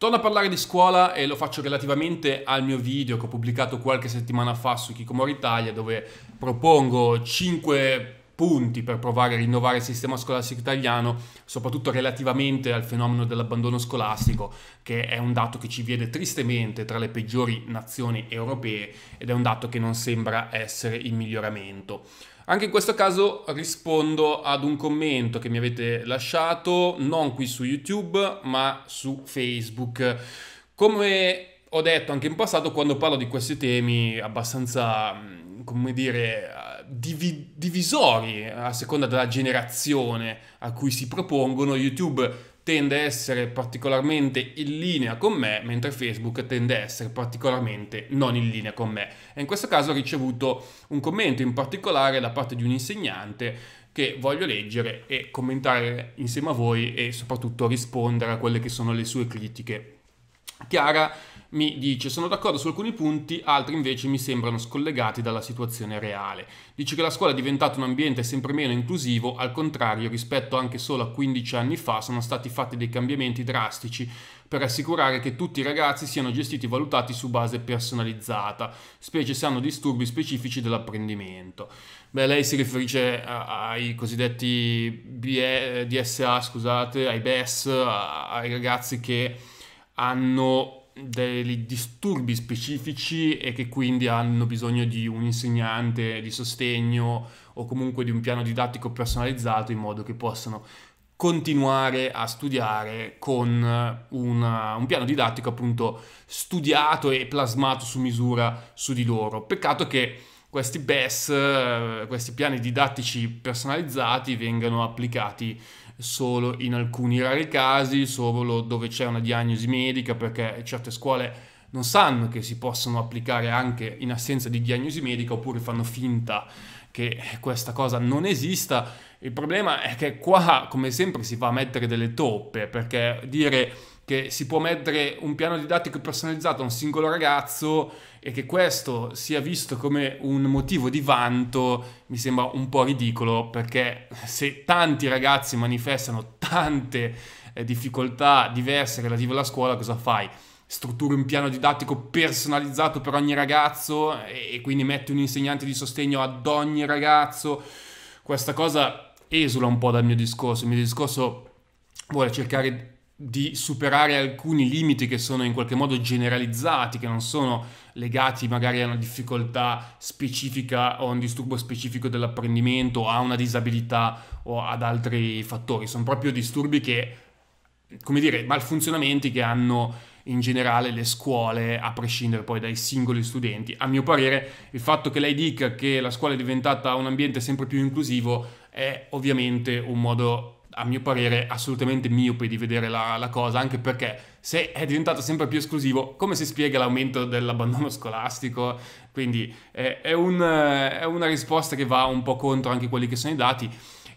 Torno a parlare di scuola e lo faccio relativamente al mio video che ho pubblicato qualche settimana fa su Kikomori Italia dove propongo 5 punti per provare a rinnovare il sistema scolastico italiano, soprattutto relativamente al fenomeno dell'abbandono scolastico, che è un dato che ci vede tristemente tra le peggiori nazioni europee ed è un dato che non sembra essere in miglioramento. Anche in questo caso rispondo ad un commento che mi avete lasciato, non qui su YouTube, ma su Facebook. Come ho detto anche in passato, quando parlo di questi temi abbastanza, mm, come dire, divi- divisori a seconda della generazione a cui si propongono, YouTube tende a essere particolarmente in linea con me, mentre Facebook tende a essere particolarmente non in linea con me. E in questo caso ho ricevuto un commento in particolare da parte di un insegnante che voglio leggere e commentare insieme a voi e soprattutto rispondere a quelle che sono le sue critiche. Chiara mi dice sono d'accordo su alcuni punti, altri invece mi sembrano scollegati dalla situazione reale. Dice che la scuola è diventata un ambiente sempre meno inclusivo, al contrario rispetto anche solo a 15 anni fa sono stati fatti dei cambiamenti drastici per assicurare che tutti i ragazzi siano gestiti e valutati su base personalizzata, specie se hanno disturbi specifici dell'apprendimento. Beh, lei si riferisce ai cosiddetti BE, DSA, scusate, ai BES, ai ragazzi che hanno dei disturbi specifici e che quindi hanno bisogno di un insegnante di sostegno o comunque di un piano didattico personalizzato in modo che possano continuare a studiare con una, un piano didattico appunto studiato e plasmato su misura su di loro. Peccato che questi BES, eh, questi piani didattici personalizzati vengano applicati solo in alcuni rari casi, solo dove c'è una diagnosi medica, perché certe scuole non sanno che si possono applicare anche in assenza di diagnosi medica oppure fanno finta che questa cosa non esista. Il problema è che qua, come sempre, si va a mettere delle toppe, perché dire che si può mettere un piano didattico personalizzato a un singolo ragazzo e che questo sia visto come un motivo di vanto mi sembra un po' ridicolo perché se tanti ragazzi manifestano tante eh, difficoltà diverse relative alla scuola, cosa fai? Strutturi un piano didattico personalizzato per ogni ragazzo e, e quindi metti un insegnante di sostegno ad ogni ragazzo. Questa cosa esula un po' dal mio discorso, il mio discorso vuole cercare di superare alcuni limiti che sono in qualche modo generalizzati, che non sono legati magari a una difficoltà specifica o a un disturbo specifico dell'apprendimento, a una disabilità o ad altri fattori. Sono proprio disturbi che, come dire, malfunzionamenti che hanno in generale le scuole, a prescindere poi dai singoli studenti. A mio parere, il fatto che lei dica che la scuola è diventata un ambiente sempre più inclusivo è ovviamente un modo a mio parere, assolutamente miope di vedere la, la, cosa, anche perché se è diventato sempre più esclusivo, come si spiega l'aumento dell'abbandono scolastico? Quindi eh, è, un, è, una risposta che va un po' contro anche quelli che sono i dati.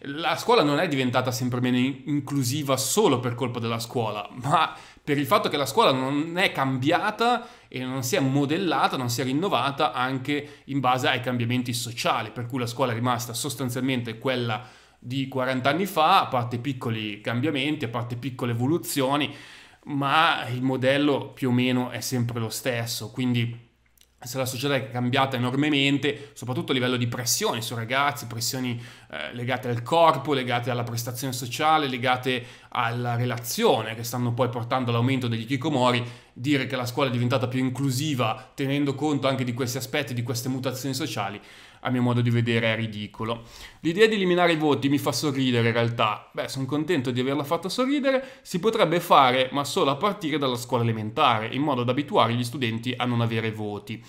La scuola non è diventata sempre meno inclusiva solo per colpa della scuola, ma per il fatto che la scuola non è cambiata e non si è modellata, non si è rinnovata anche in base ai cambiamenti sociali, per cui la scuola è rimasta sostanzialmente quella di 40 anni fa, a parte piccoli cambiamenti, a parte piccole evoluzioni, ma il modello più o meno è sempre lo stesso, quindi se la società è cambiata enormemente, soprattutto a livello di pressioni su ragazzi, pressioni eh, legate al corpo, legate alla prestazione sociale, legate alla relazione che stanno poi portando all'aumento degli chicomori, dire che la scuola è diventata più inclusiva tenendo conto anche di questi aspetti, di queste mutazioni sociali, a mio modo di vedere è ridicolo. L'idea di eliminare i voti mi fa sorridere in realtà, beh sono contento di averla fatta sorridere, si potrebbe fare ma solo a partire dalla scuola elementare, in modo da abituare gli studenti a non avere voti.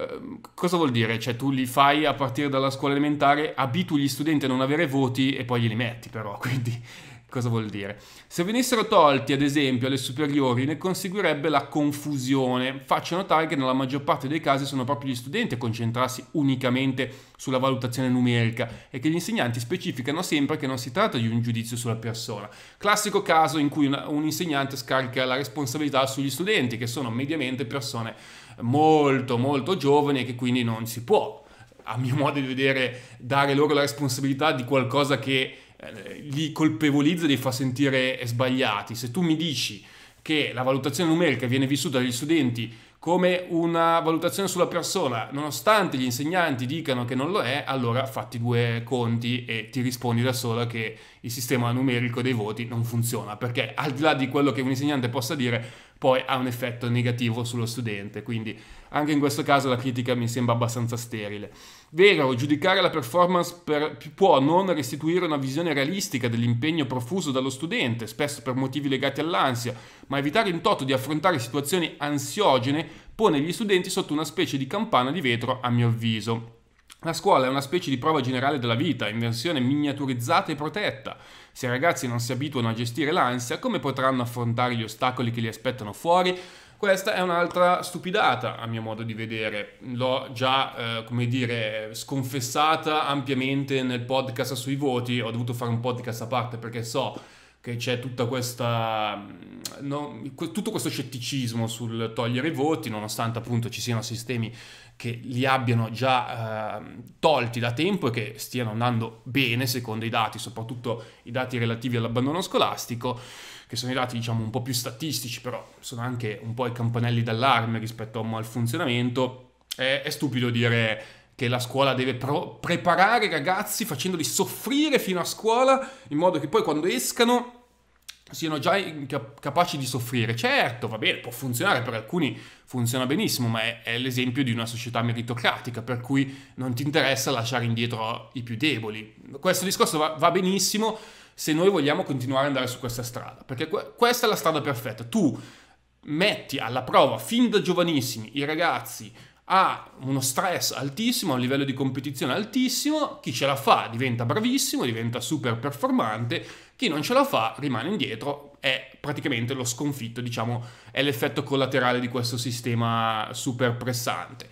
Ehm, cosa vuol dire? Cioè tu li fai a partire dalla scuola elementare, abitui gli studenti a non avere voti e poi glieli metti però, quindi cosa vuol dire? Se venissero tolti ad esempio alle superiori ne conseguirebbe la confusione. Faccio notare che nella maggior parte dei casi sono proprio gli studenti a concentrarsi unicamente sulla valutazione numerica e che gli insegnanti specificano sempre che non si tratta di un giudizio sulla persona. Classico caso in cui un insegnante scarica la responsabilità sugli studenti che sono mediamente persone molto molto giovani e che quindi non si può, a mio modo di vedere, dare loro la responsabilità di qualcosa che eh, li colpevolizza e li fa sentire sbagliati. Se tu mi dici che la valutazione numerica viene vissuta dagli studenti come una valutazione sulla persona, nonostante gli insegnanti dicano che non lo è, allora fatti due conti e ti rispondi da sola che il sistema numerico dei voti non funziona, perché al di là di quello che un insegnante possa dire, poi ha un effetto negativo sullo studente, quindi anche in questo caso la critica mi sembra abbastanza sterile. Vero, giudicare la performance per, può non restituire una visione realistica dell'impegno profuso dallo studente, spesso per motivi legati all'ansia, ma evitare in toto di affrontare situazioni ansiogene pone gli studenti sotto una specie di campana di vetro, a mio avviso. La scuola è una specie di prova generale della vita, in versione miniaturizzata e protetta. Se i ragazzi non si abituano a gestire l'ansia, come potranno affrontare gli ostacoli che li aspettano fuori? Questa è un'altra stupidata, a mio modo di vedere. L'ho già, eh, come dire, sconfessata ampiamente nel podcast sui voti. Ho dovuto fare un podcast a parte perché so che c'è tutta questa, mm, no, tutto questo scetticismo sul togliere i voti, nonostante appunto ci siano sistemi che li abbiano già eh, tolti da tempo e che stiano andando bene secondo i dati, soprattutto i dati relativi all'abbandono scolastico, che sono i dati diciamo un po' più statistici, però sono anche un po' i campanelli d'allarme rispetto a un malfunzionamento. È, è stupido dire che la scuola deve pro- preparare i ragazzi facendoli soffrire fino a scuola in modo che poi quando escano siano già capaci di soffrire. Certo, va bene, può funzionare, per alcuni funziona benissimo, ma è, è l'esempio di una società meritocratica, per cui non ti interessa lasciare indietro i più deboli. Questo discorso va, va benissimo se noi vogliamo continuare ad andare su questa strada, perché que- questa è la strada perfetta. Tu metti alla prova fin da giovanissimi i ragazzi a uno stress altissimo, a un livello di competizione altissimo, chi ce la fa diventa bravissimo, diventa super performante chi non ce la fa rimane indietro, è praticamente lo sconfitto, diciamo, è l'effetto collaterale di questo sistema super pressante.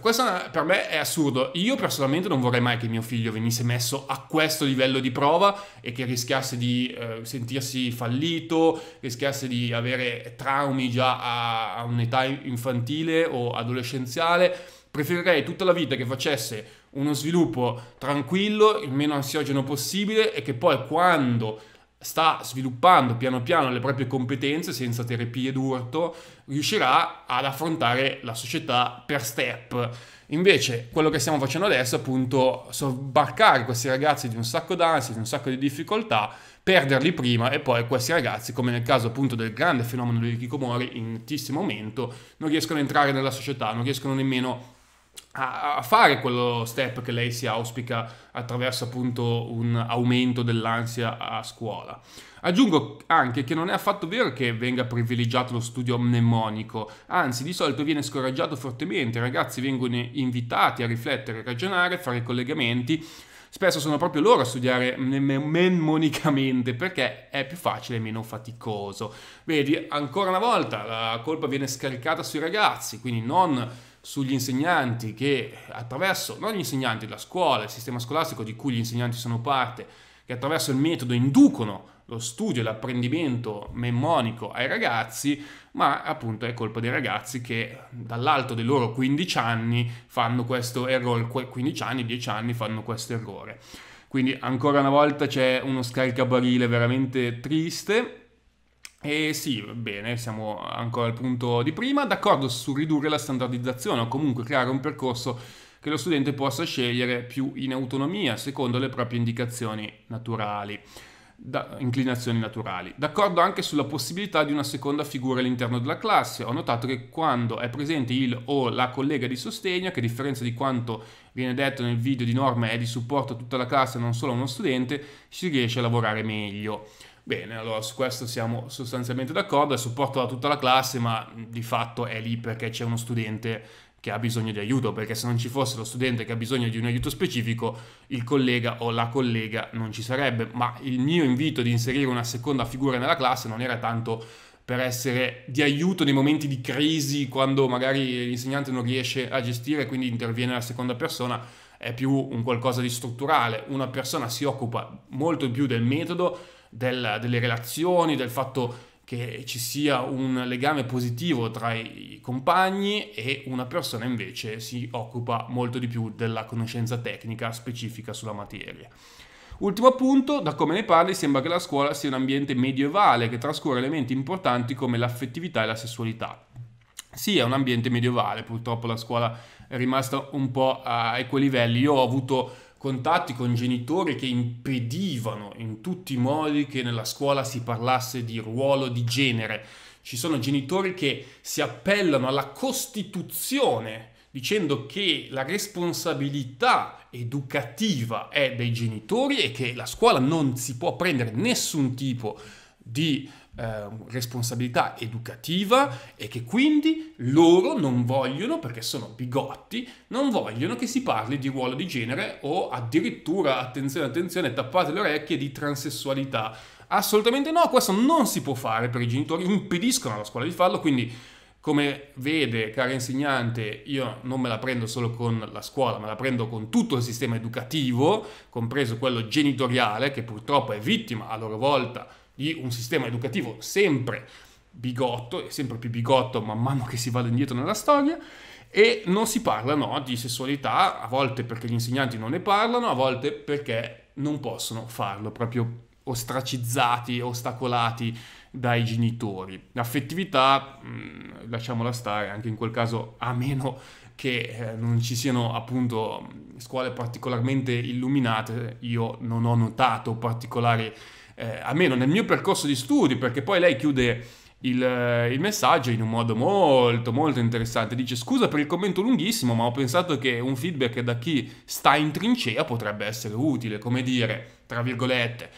Questo per me è assurdo. Io personalmente non vorrei mai che mio figlio venisse messo a questo livello di prova e che rischiasse di eh, sentirsi fallito, rischiasse di avere traumi già a, a un'età infantile o adolescenziale. Preferirei tutta la vita che facesse uno sviluppo tranquillo, il meno ansiogeno possibile e che poi quando sta sviluppando piano piano le proprie competenze senza terapie d'urto, riuscirà ad affrontare la società per step. Invece, quello che stiamo facendo adesso è appunto sobbarcare questi ragazzi di un sacco d'ansia, di un sacco di difficoltà, perderli prima e poi questi ragazzi, come nel caso appunto del grande fenomeno di Kikomori, in altissimo momento, non riescono a entrare nella società, non riescono nemmeno a a, fare quello step che lei si auspica attraverso appunto un aumento dell'ansia a scuola. Aggiungo anche che non è affatto vero che venga privilegiato lo studio mnemonico, anzi di solito viene scoraggiato fortemente, i ragazzi vengono invitati a riflettere, ragionare, fare collegamenti, spesso sono proprio loro a studiare mnemonicamente perché è più facile e meno faticoso. Vedi, ancora una volta la colpa viene scaricata sui ragazzi, quindi non sugli insegnanti che attraverso, non gli insegnanti, la scuola, il sistema scolastico di cui gli insegnanti sono parte, che attraverso il metodo inducono lo studio e l'apprendimento mnemonico ai ragazzi, ma appunto è colpa dei ragazzi che dall'alto dei loro 15 anni fanno questo errore, 15 anni, 10 anni fanno questo errore. Quindi ancora una volta c'è uno scaricabarile veramente triste e sì, bene, siamo ancora al punto di prima, d'accordo su ridurre la standardizzazione o comunque creare un percorso che lo studente possa scegliere più in autonomia, secondo le proprie indicazioni naturali, da, inclinazioni naturali. D'accordo anche sulla possibilità di una seconda figura all'interno della classe. Ho notato che quando è presente il o la collega di sostegno, che a differenza di quanto viene detto nel video di norma è di supporto a tutta la classe, non solo a uno studente, si riesce a lavorare meglio. Bene, allora su questo siamo sostanzialmente d'accordo, è supporto da tutta la classe, ma di fatto è lì perché c'è uno studente che ha bisogno di aiuto, perché se non ci fosse lo studente che ha bisogno di un aiuto specifico, il collega o la collega non ci sarebbe, ma il mio invito di inserire una seconda figura nella classe non era tanto per essere di aiuto nei momenti di crisi, quando magari l'insegnante non riesce a gestire, quindi interviene la seconda persona, è più un qualcosa di strutturale, una persona si occupa molto più del metodo del, delle relazioni, del fatto che ci sia un legame positivo tra i compagni e una persona invece si occupa molto di più della conoscenza tecnica specifica sulla materia. Ultimo punto, da come ne parli sembra che la scuola sia un ambiente medievale che trascura elementi importanti come l'affettività e la sessualità. Sì, è un ambiente medievale, purtroppo la scuola è rimasta un po' a quei livelli. Io ho avuto contatti con genitori che impedivano in tutti i modi che nella scuola si parlasse di ruolo di genere. Ci sono genitori che si appellano alla Costituzione dicendo che la responsabilità educativa è dei genitori e che la scuola non si può prendere nessun tipo di eh, responsabilità educativa e che quindi loro non vogliono, perché sono bigotti, non vogliono che si parli di ruolo di genere o addirittura, attenzione, attenzione, tappate le orecchie, di transessualità. Assolutamente no, questo non si può fare per i genitori, impediscono alla scuola di farlo, quindi come vede, cara insegnante, io non me la prendo solo con la scuola, me la prendo con tutto il sistema educativo, compreso quello genitoriale, che purtroppo è vittima a loro volta di un sistema educativo sempre bigotto, e sempre più bigotto man mano che si va indietro nella storia, e non si parla no, di sessualità, a volte perché gli insegnanti non ne parlano, a volte perché non possono farlo, proprio ostracizzati, ostacolati dai genitori. L'affettività, mh, mm, lasciamola stare, anche in quel caso, a meno che eh, non ci siano appunto scuole particolarmente illuminate, io non ho notato particolari eh, almeno nel mio percorso di studi, perché poi lei chiude il, eh, il, messaggio in un modo molto molto interessante. Dice scusa per il commento lunghissimo, ma ho pensato che un feedback da chi sta in trincea potrebbe essere utile, come dire, tra virgolette,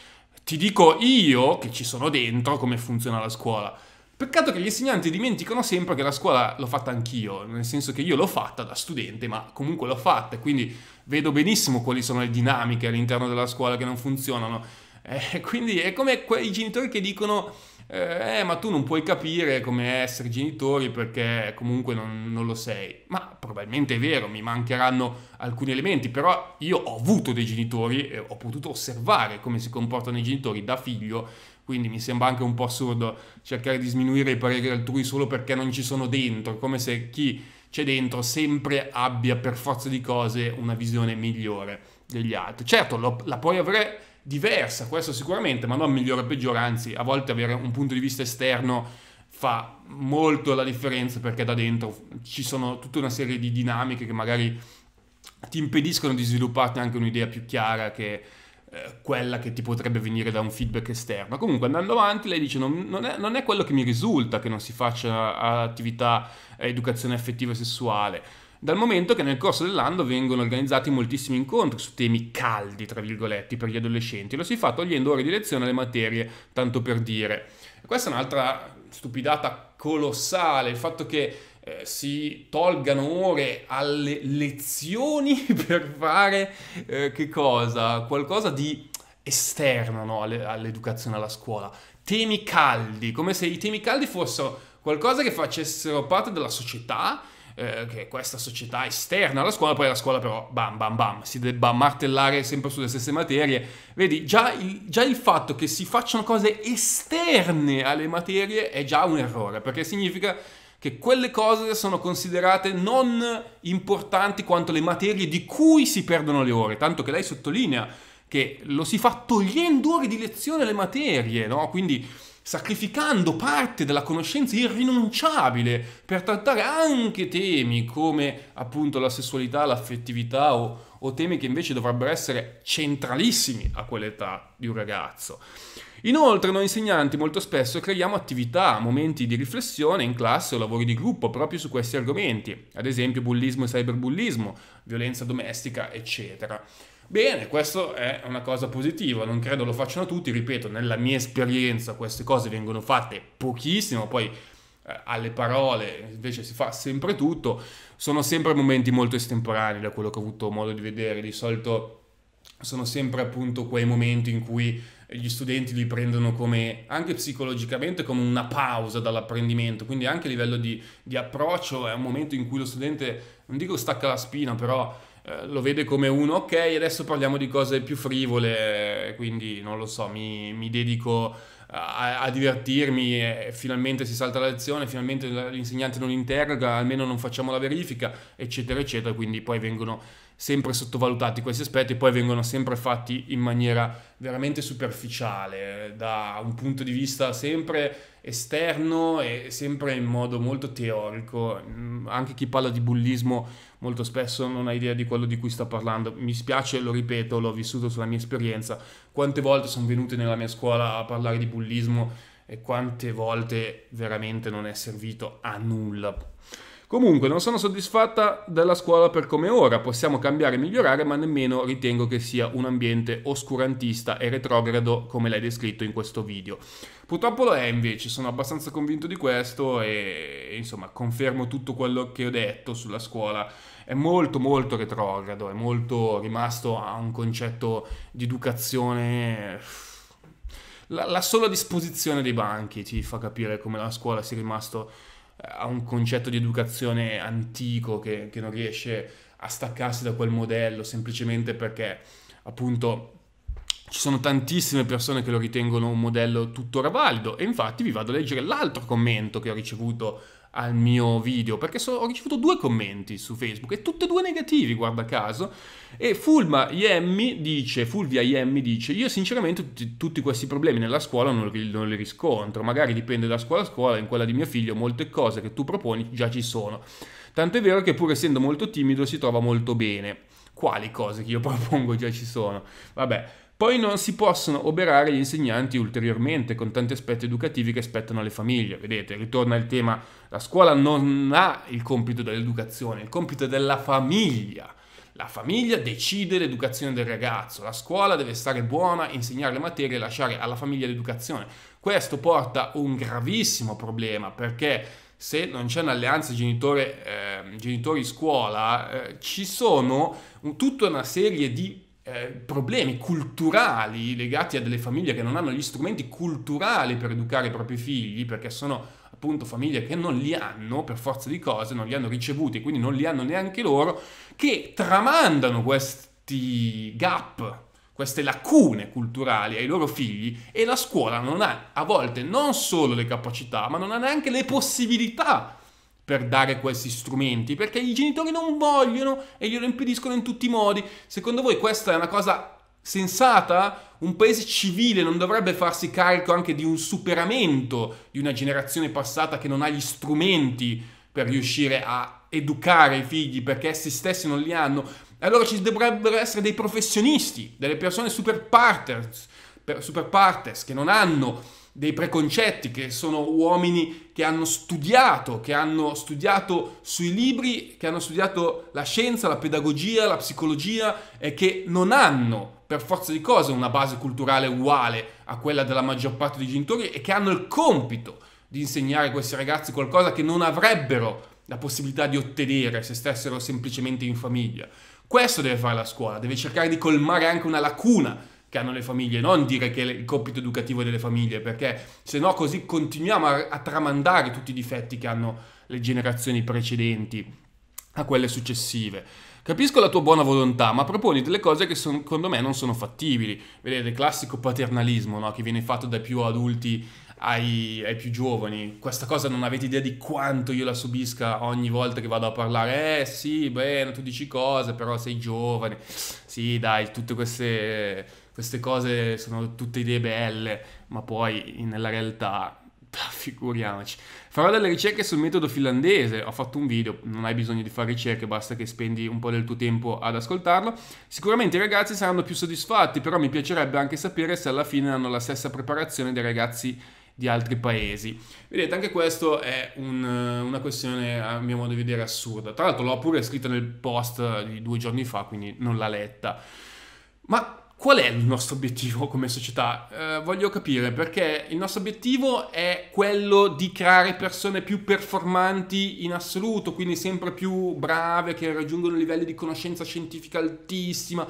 ti dico io che ci sono dentro come funziona la scuola. Peccato che gli insegnanti dimenticano sempre che la scuola l'ho fatta anch'io, nel senso che io l'ho fatta da studente, ma comunque l'ho fatta, quindi vedo benissimo quali sono le dinamiche all'interno della scuola che non funzionano. Eh, quindi è come quei genitori che dicono eh, eh, ma tu non puoi capire come essere genitori perché comunque non, non, lo sei. Ma probabilmente è vero, mi mancheranno alcuni elementi, però io ho avuto dei genitori e ho potuto osservare come si comportano i genitori da figlio, quindi mi sembra anche un po' assurdo cercare di sminuire i pareri altrui solo perché non ci sono dentro, come se chi c'è dentro sempre abbia per forza di cose una visione migliore degli altri. Certo, lo, la puoi avere diversa, questo sicuramente, ma non migliore o peggiore, anzi a volte avere un punto di vista esterno fa molto la differenza perché da dentro ci sono tutta una serie di dinamiche che magari ti impediscono di svilupparti anche un'idea più chiara che eh, quella che ti potrebbe venire da un feedback esterno. Comunque andando avanti lei dice non, non, è, non è quello che mi risulta che non si faccia attività eh, educazione affettiva e sessuale dal momento che nel corso dell'anno vengono organizzati moltissimi incontri su temi caldi, tra virgolette, per gli adolescenti. Lo si fa togliendo ore di lezione alle materie, tanto per dire. Questa è un'altra stupidata colossale, il fatto che eh, si tolgano ore alle lezioni per fare eh, che cosa? Qualcosa di esterno no? all'educazione alla scuola. Temi caldi, come se i temi caldi fossero qualcosa che facessero parte della società eh, che questa società esterna alla scuola, poi la scuola però bam bam bam, si debba martellare sempre sulle stesse materie. Vedi, già il, già il fatto che si facciano cose esterne alle materie è già un errore, perché significa che quelle cose sono considerate non importanti quanto le materie di cui si perdono le ore, tanto che lei sottolinea che lo si fa togliendo ore di lezione alle materie, no? Quindi sacrificando parte della conoscenza irrinunciabile per trattare anche temi come appunto la sessualità, l'affettività o, o temi che invece dovrebbero essere centralissimi a quell'età di un ragazzo. Inoltre noi insegnanti molto spesso creiamo attività, momenti di riflessione in classe o lavori di gruppo proprio su questi argomenti, ad esempio bullismo e cyberbullismo, violenza domestica, eccetera. Bene, questo è una cosa positiva, non credo lo facciano tutti, ripeto, nella mia esperienza queste cose vengono fatte pochissimo, poi eh, alle parole invece si fa sempre tutto, sono sempre momenti molto estemporanei da quello che ho avuto modo di vedere, di solito sono sempre appunto quei momenti in cui gli studenti li prendono come anche psicologicamente come una pausa dall'apprendimento, quindi anche a livello di, di approccio è un momento in cui lo studente, non dico stacca la spina, però eh, lo vede come uno ok, adesso parliamo di cose più frivole, eh, quindi non lo so, mi, mi dedico a, a divertirmi, e finalmente si salta la lezione, finalmente l'insegnante non interroga, almeno non facciamo la verifica, eccetera, eccetera, quindi poi vengono sempre sottovalutati questi aspetti e poi vengono sempre fatti in maniera veramente superficiale, eh, da un punto di vista sempre esterno e sempre in modo molto teorico. Mm, anche chi parla di bullismo molto spesso non ha idea di quello di cui sta parlando. Mi spiace, lo ripeto, l'ho vissuto sulla mia esperienza. Quante volte sono venuti nella mia scuola a parlare di bullismo e quante volte veramente non è servito a nulla. Comunque, non sono soddisfatta della scuola per come ora, possiamo cambiare e migliorare, ma nemmeno ritengo che sia un ambiente oscurantista e retrogrado come l'hai descritto in questo video. Purtroppo lo è invece, sono abbastanza convinto di questo e insomma confermo tutto quello che ho detto sulla scuola è molto molto retrogrado, è molto rimasto a un concetto di educazione... La, la sola disposizione dei banchi ti fa capire come la scuola sia rimasto eh, a un concetto di educazione antico che, che non riesce a staccarsi da quel modello semplicemente perché appunto ci sono tantissime persone che lo ritengono un modello tuttora valido e infatti vi vado a leggere l'altro commento che ho ricevuto al mio video perché so, ho ricevuto due commenti su Facebook e tutti e due negativi, guarda caso. E Fulma Iemmi dice, Fulvia Iemmi dice, io sinceramente tutti, tutti questi problemi nella scuola non, non, li riscontro, magari dipende da scuola a scuola, in quella di mio figlio molte cose che tu proponi già ci sono. Tanto è vero che pur essendo molto timido si trova molto bene. Quali cose che io propongo già ci sono? Vabbè. Poi non si possono oberare gli insegnanti ulteriormente con tanti aspetti educativi che spettano alle famiglie. Vedete, ritorna il tema, la scuola non ha il compito dell'educazione, il compito è della famiglia. La famiglia decide l'educazione del ragazzo, la scuola deve stare buona, insegnare le materie e lasciare alla famiglia l'educazione. Questo porta un gravissimo problema perché se non c'è un'alleanza eh, genitori-scuola, eh, ci sono un, tutta una serie di eh, problemi culturali legati a delle famiglie che non hanno gli strumenti culturali per educare i propri figli, perché sono appunto famiglie che non li hanno per forza di cose, non li hanno ricevuti, quindi non li hanno neanche loro, che tramandano questi gap queste lacune culturali ai loro figli e la scuola non ha a volte non solo le capacità, ma non ha neanche le possibilità per dare questi strumenti, perché i genitori non vogliono e glielo impediscono in tutti i modi. Secondo voi questa è una cosa sensata? Un paese civile non dovrebbe farsi carico anche di un superamento di una generazione passata che non ha gli strumenti per riuscire a educare i figli perché essi stessi non li hanno? Allora ci dovrebbero essere dei professionisti, delle persone super partners, super partners che non hanno dei preconcetti, che sono uomini che hanno studiato, che hanno studiato sui libri, che hanno studiato la scienza, la pedagogia, la psicologia e che non hanno per forza di cose una base culturale uguale a quella della maggior parte dei genitori e che hanno il compito di insegnare a questi ragazzi qualcosa che non avrebbero la possibilità di ottenere se stessero semplicemente in famiglia. Questo deve fare la scuola, deve cercare di colmare anche una lacuna che hanno le famiglie, non dire che è il compito educativo delle famiglie, perché se no così continuiamo a, a tramandare tutti i difetti che hanno le generazioni precedenti a quelle successive. Capisco la tua buona volontà, ma proponi delle cose che son, secondo me non sono fattibili. Vedete, classico paternalismo no? che viene fatto dai più adulti ai, ai, più giovani. Questa cosa non avete idea di quanto io la subisca ogni volta che vado a parlare. Eh sì, bene, tu dici cose, però sei giovane. Sì, dai, tutte queste, queste cose sono tutte idee belle, ma poi nella realtà figuriamoci. Farò delle ricerche sul metodo finlandese, ho fatto un video, non hai bisogno di fare ricerche, basta che spendi un po' del tuo tempo ad ascoltarlo. Sicuramente i ragazzi saranno più soddisfatti, però mi piacerebbe anche sapere se alla fine hanno la stessa preparazione dei ragazzi finlandesi di altri paesi. Vedete, anche questo è un, eh, una questione, a mio modo di vedere, assurda. Tra l'altro l'ho pure scritta nel post di due giorni fa, quindi non l'ha letta. Ma Qual è il nostro obiettivo come società? Eh, voglio capire perché il nostro obiettivo è quello di creare persone più performanti in assoluto, quindi sempre più brave, che raggiungono livelli di conoscenza scientifica altissima.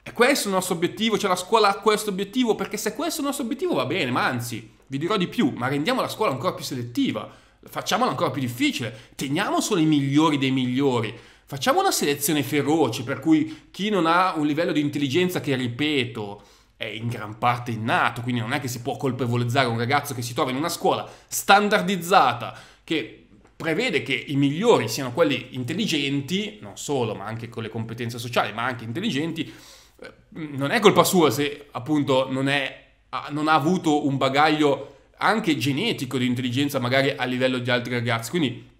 È questo il nostro obiettivo, cioè la scuola ha questo obiettivo, perché se questo è il nostro obiettivo va bene, ma anzi, vi dirò di più, ma rendiamo la scuola ancora più selettiva, facciamola ancora più difficile, teniamo solo i migliori dei migliori, facciamo una selezione feroce per cui chi non ha un livello di intelligenza che, ripeto, è in gran parte innato, quindi non è che si può colpevolizzare un ragazzo che si trova in una scuola standardizzata, che prevede che i migliori siano quelli intelligenti, non solo, ma anche con le competenze sociali, ma anche intelligenti, eh, non è colpa sua se appunto non è non ha avuto un bagaglio anche genetico di intelligenza magari a livello di altri ragazzi. Quindi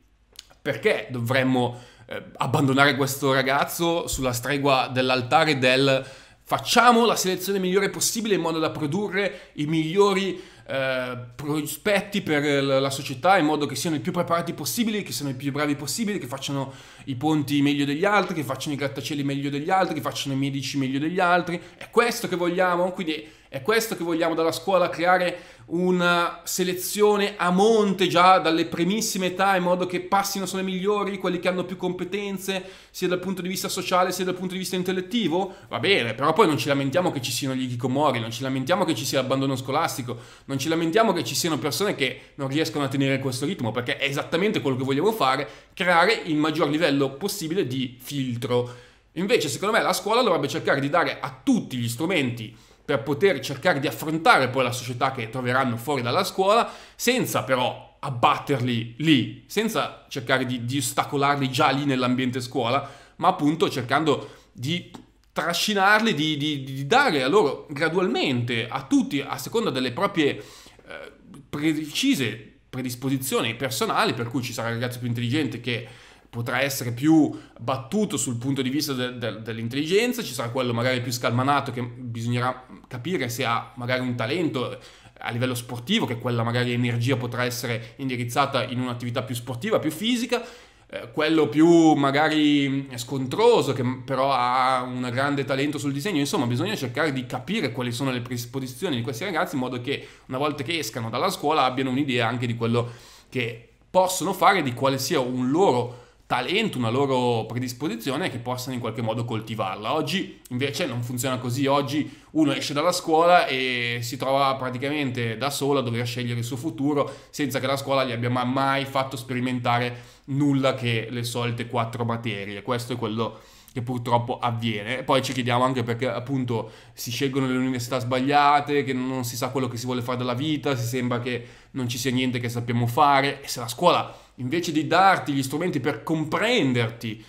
perché dovremmo eh, abbandonare questo ragazzo sulla stregua dell'altare del facciamo la selezione migliore possibile in modo da produrre i migliori eh, prospetti per la società in modo che siano i più preparati possibili, che siano i più bravi possibili, che facciano i ponti meglio degli altri, che facciano i grattacieli meglio degli altri, che facciano i medici meglio degli altri. È questo che vogliamo? Quindi è questo che vogliamo dalla scuola, creare una selezione a monte già dalle primissime età in modo che passino sono i migliori, quelli che hanno più competenze sia dal punto di vista sociale sia dal punto di vista intellettivo? Va bene, però poi non ci lamentiamo che ci siano gli hikikomori, non ci lamentiamo che ci sia l'abbandono scolastico, non ci lamentiamo che ci siano persone che non riescono a tenere questo ritmo perché è esattamente quello che vogliamo fare, creare il maggior livello possibile di filtro. Invece, secondo me, la scuola dovrebbe cercare di dare a tutti gli strumenti per poter cercare di affrontare poi la società che troveranno fuori dalla scuola, senza però abbatterli lì, senza cercare di, di ostacolarli già lì nell'ambiente scuola, ma appunto cercando di trascinarli, di, di, di, dare a loro gradualmente, a tutti, a seconda delle proprie eh, precise predisposizioni personali, per cui ci sarà il ragazzo più intelligente che potrà essere più battuto sul punto di vista de- de- dell'intelligenza, ci sarà quello magari più scalmanato che bisognerà capire se ha magari un talento eh, a livello sportivo, che quella magari energia potrà essere indirizzata in un'attività più sportiva, più fisica, eh, quello più magari mm, scontroso, che però ha un grande talento sul disegno, insomma bisogna cercare di capire quali sono le predisposizioni di questi ragazzi in modo che una volta che escano dalla scuola abbiano un'idea anche di quello che possono fare, di quale sia un loro talento, una loro predisposizione che possano in qualche modo coltivarla. Oggi invece non funziona così, oggi uno esce dalla scuola e si trova praticamente da solo a dover scegliere il suo futuro senza che la scuola gli abbia mai fatto sperimentare nulla che le solite quattro materie. Questo è quello che purtroppo avviene. Poi ci chiediamo anche perché appunto si scelgono le università sbagliate, che non si sa quello che si vuole fare dalla vita, si sembra che non ci sia niente che sappiamo fare e se la scuola invece di darti gli strumenti per comprenderti,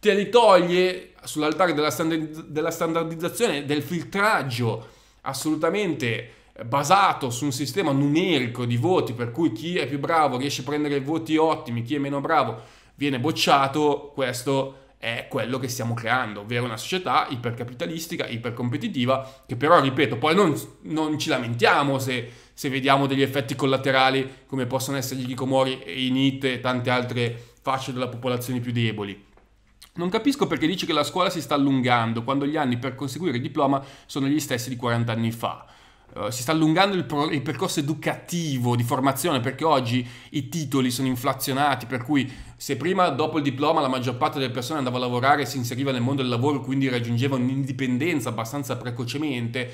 te li toglie sull'altare della, standard, della standardizzazione, del filtraggio assolutamente basato su un sistema numerico di voti, per cui chi è più bravo riesce a prendere voti ottimi, chi è meno bravo viene bocciato, questo è quello che stiamo creando, ovvero una società ipercapitalistica, ipercompetitiva, che però, ripeto, poi non, non ci lamentiamo se se vediamo degli effetti collaterali come possono essere gli ghikomori e i NIT e tante altre facce della popolazione più deboli. Non capisco perché dice che la scuola si sta allungando quando gli anni per conseguire il diploma sono gli stessi di 40 anni fa. Uh, si sta allungando il, pro- il, percorso educativo di formazione perché oggi i titoli sono inflazionati, per cui se prima dopo il diploma la maggior parte delle persone andava a lavorare e si inseriva nel mondo del lavoro, quindi raggiungeva un'indipendenza abbastanza precocemente,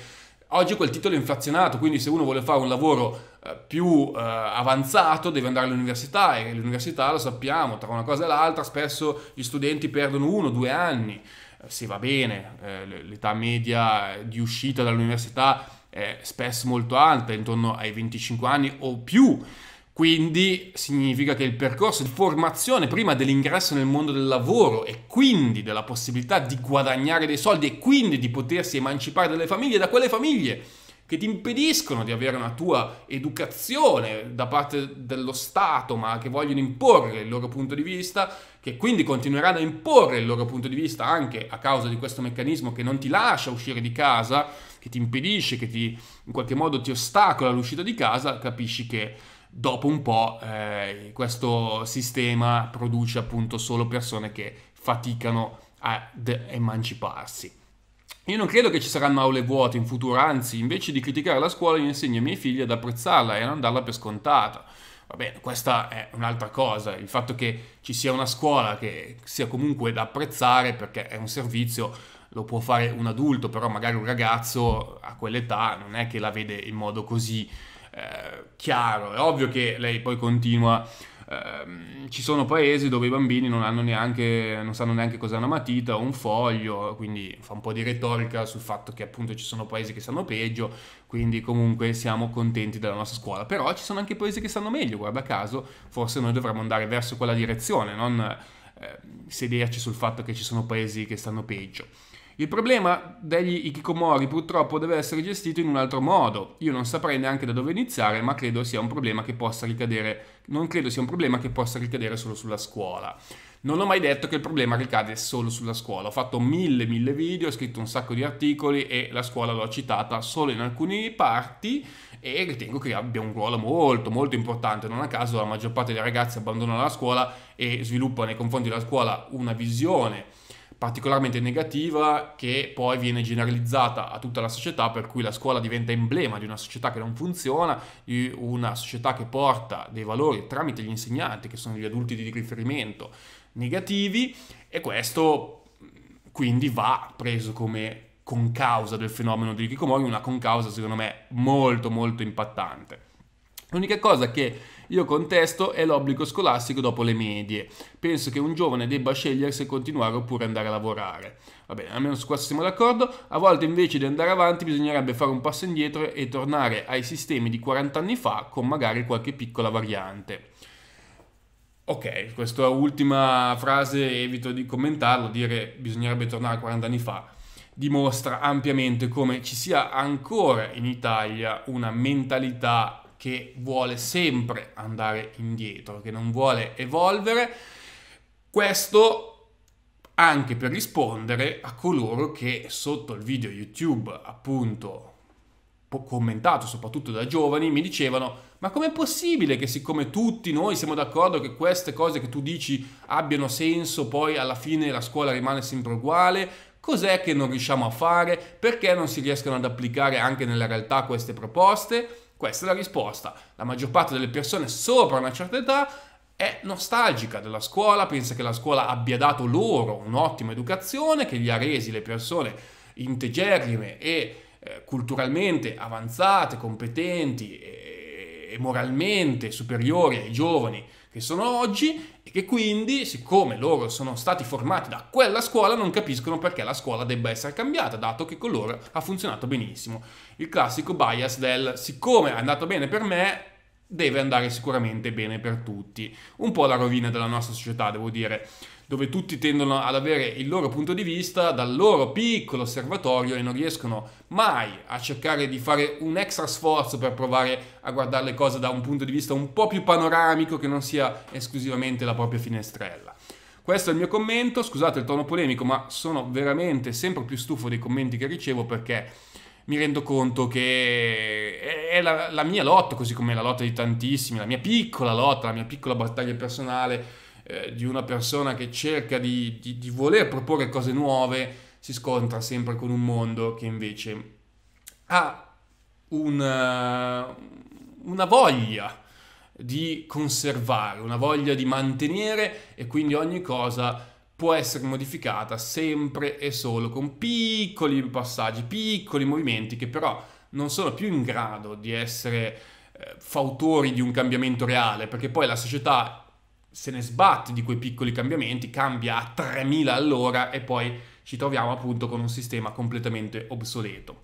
Oggi quel titolo è inflazionato, quindi se uno vuole fare un lavoro eh, più eh, avanzato deve andare all'università e l'università lo sappiamo, tra una cosa e l'altra spesso gli studenti perdono uno, o due anni, eh, se va bene, l'età media di uscita dall'università è spesso molto alta, intorno ai 25 anni o più. Quindi significa che il percorso di formazione prima dell'ingresso nel mondo del lavoro e quindi della possibilità di guadagnare dei soldi e quindi di potersi emancipare dalle famiglie, da quelle famiglie che ti impediscono di avere una tua educazione da parte dello Stato, ma che vogliono imporre il loro punto di vista, che quindi continueranno a imporre il loro punto di vista anche a causa di questo meccanismo che non ti lascia uscire di casa, che ti impedisce, che ti, in qualche modo ti ostacola l'uscita di casa, capisci che dopo un po' eh, questo sistema produce appunto solo persone che faticano ad emanciparsi. Io non credo che ci saranno aule vuote in futuro, anzi, invece di criticare la scuola, io insegno ai miei figli ad apprezzarla e a non darla per scontata. Va bene, questa è un'altra cosa, il fatto che ci sia una scuola che sia comunque da apprezzare perché è un servizio lo può fare un adulto, però magari un ragazzo a quell'età non è che la vede in modo così eh, chiaro. È ovvio che lei poi continua. Ehm, ci sono paesi dove i bambini non, hanno neanche, non sanno neanche cos'è una matita o un foglio, quindi fa un po' di retorica sul fatto che appunto ci sono paesi che stanno peggio, quindi comunque siamo contenti della nostra scuola. Però ci sono anche paesi che stanno meglio, guarda caso, forse noi dovremmo andare verso quella direzione, non eh, sederci sul fatto che ci sono paesi che stanno peggio. Il problema degli ikikomori purtroppo deve essere gestito in un altro modo. Io non saprei neanche da dove iniziare, ma credo sia un problema che possa ricadere, non credo sia un problema che possa ricadere solo sulla scuola. Non ho mai detto che il problema ricade solo sulla scuola. Ho fatto mille, mille video, ho scritto un sacco di articoli e la scuola l'ho citata solo in alcune parti e ritengo che abbia un ruolo molto, molto importante. Non a caso la maggior parte dei ragazzi abbandona la scuola e sviluppa nei confronti della scuola una visione particolarmente negativa che poi viene generalizzata a tutta la società, per cui la scuola diventa emblema di una società che non funziona, di una società che porta dei valori tramite gli insegnanti, che sono gli adulti di riferimento, negativi e questo mm, quindi va preso come concausa del fenomeno di Hikikomori, una concausa secondo me molto molto impattante. L'unica cosa che io contesto è l'obbligo scolastico dopo le medie. Penso che un giovane debba scegliere se continuare oppure andare a lavorare. Va bene, almeno su questo siamo d'accordo. A volte invece di andare avanti bisognerebbe fare un passo indietro e tornare ai sistemi di 40 anni fa con magari qualche piccola variante. Ok, questa ultima frase evito di commentarlo, dire bisognerebbe tornare a 40 anni fa dimostra ampiamente come ci sia ancora in Italia una mentalità che vuole sempre andare indietro, che non vuole evolvere. Questo anche per rispondere a coloro che sotto il video YouTube, appunto, commentato soprattutto da giovani, mi dicevano ma com'è possibile che siccome tutti noi siamo d'accordo che queste cose che tu dici abbiano senso, poi alla fine la scuola rimane sempre uguale, cos'è che non riusciamo a fare, perché non si riescono ad applicare anche nella realtà queste proposte? Questa è la risposta. La maggior parte delle persone sopra una certa età è nostalgica della scuola, pensa che la scuola abbia dato loro un'ottima educazione, che gli ha resi le persone integerrime e eh, culturalmente avanzate, competenti e, e moralmente superiori ai giovani che sono oggi e che quindi, siccome loro sono stati formati da quella scuola, non capiscono perché la scuola debba essere cambiata, dato che con loro ha funzionato benissimo. Il classico bias del siccome è andato bene per me, deve andare sicuramente bene per tutti. Un po' la rovina della nostra società, devo dire dove tutti tendono ad avere il loro punto di vista dal loro piccolo osservatorio e non riescono mai a cercare di fare un extra sforzo per provare a guardare le cose da un punto di vista un po' più panoramico che non sia esclusivamente la propria finestrella. Questo è il mio commento, scusate il tono polemico, ma sono veramente sempre più stufo dei commenti che ricevo perché mi rendo conto che è la, la mia lotta, così come la lotta di tantissimi, la mia piccola lotta, la mia piccola battaglia personale eh, di una persona che cerca di, di, di voler proporre cose nuove si scontra sempre con un mondo che invece ha una, eh, una voglia di conservare, una voglia di mantenere e quindi ogni cosa può essere modificata sempre e solo con piccoli passaggi, piccoli movimenti che però non sono più in grado di essere eh, fautori di un cambiamento reale perché poi la società se ne sbatte di quei piccoli cambiamenti, cambia a 3000 all'ora e poi ci troviamo appunto con un sistema completamente obsoleto.